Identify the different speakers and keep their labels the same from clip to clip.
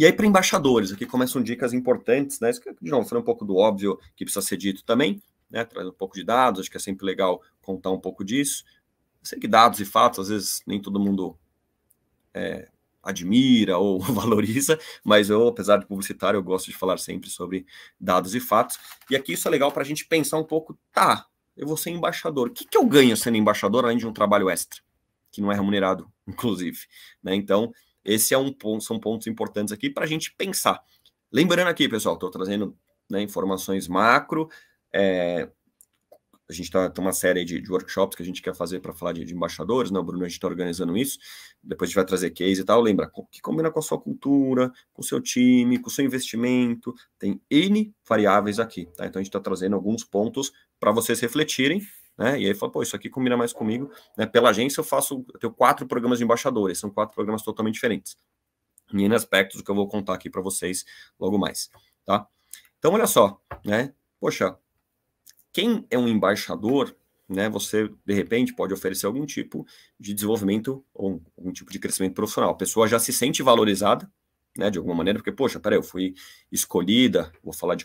Speaker 1: E aí, para embaixadores, aqui começam dicas importantes, né? Isso, de novo, falando um pouco do óbvio que precisa ser dito também, né? Trazendo um pouco de dados, acho que é sempre legal contar um pouco disso. Eu sei que dados e fatos, às vezes, nem todo mundo é, admira ou valoriza, mas eu, apesar de publicitário, eu gosto de falar sempre sobre dados e fatos. E aqui isso é legal para a gente pensar um pouco, tá, eu vou ser embaixador. O que, que eu ganho sendo embaixador, além de um trabalho extra, que não é remunerado, inclusive? Né? Então, esse é um ponto, são pontos importantes aqui para a gente pensar. Lembrando aqui, pessoal, estou trazendo né, informações macro. É, a gente está tem uma série de, de, workshops que a gente quer fazer para falar de, de, embaixadores, né? O Bruno, a gente está organizando isso. Depois a gente vai trazer case e tal. Lembra que combina com a sua cultura, com o seu time, com o seu investimento. Tem N variáveis aqui, tá? Então a gente está trazendo alguns pontos para vocês refletirem né? E aí fala, pô, isso aqui combina mais comigo. Né? Pela agência eu faço, eu tenho quatro programas de embaixadores, são quatro programas totalmente diferentes. E em aspectos que eu vou contar aqui para vocês logo mais, tá? Então, olha só, né? Poxa, quem é um embaixador, né? Você, de repente, pode oferecer algum tipo de desenvolvimento ou algum tipo de crescimento profissional. A pessoa já se sente valorizada, né, de alguma maneira, porque, poxa, peraí, eu fui escolhida, vou falar de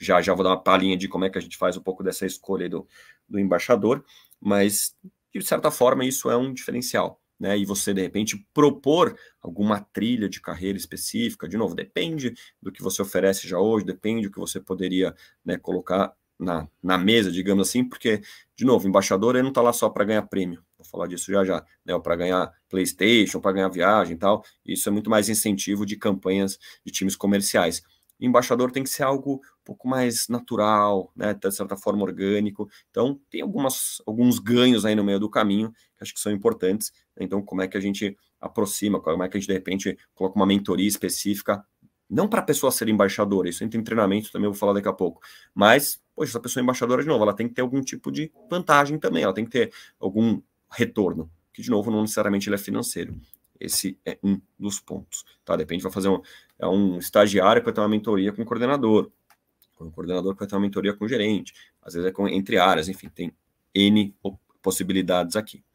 Speaker 1: já já vou dar uma palhinha de como é que a gente faz um pouco dessa escolha do, do embaixador, mas de certa forma isso é um diferencial. Né, e você de repente propor alguma trilha de carreira específica, de novo, depende do que você oferece já hoje, depende do que você poderia né, colocar na, na mesa, digamos assim, porque, de novo, embaixador ele não está lá só para ganhar prêmio, vou falar disso já já, né, para ganhar PlayStation, para ganhar viagem e tal, isso é muito mais incentivo de campanhas de times comerciais embaixador tem que ser algo um pouco mais natural, né, de certa forma orgânico. Então, tem algumas, alguns ganhos aí no meio do caminho que acho que são importantes. Né. Então, como é que a gente aproxima, como é que a gente, de repente, coloca uma mentoria específica, não para a pessoa ser embaixadora, isso entra em treinamento, também vou falar daqui a pouco, mas, poxa, essa pessoa é embaixadora, de novo, ela tem que ter algum tipo de vantagem também, ela tem que ter algum retorno, que, de novo, não necessariamente ele é financeiro. Esse é um dos pontos. Tá? Depende, vai fazer um, é um estagiário que vai ter uma mentoria com o coordenador, com o coordenador que vai ter uma mentoria com o gerente, às vezes é com, entre áreas, enfim, tem N possibilidades aqui.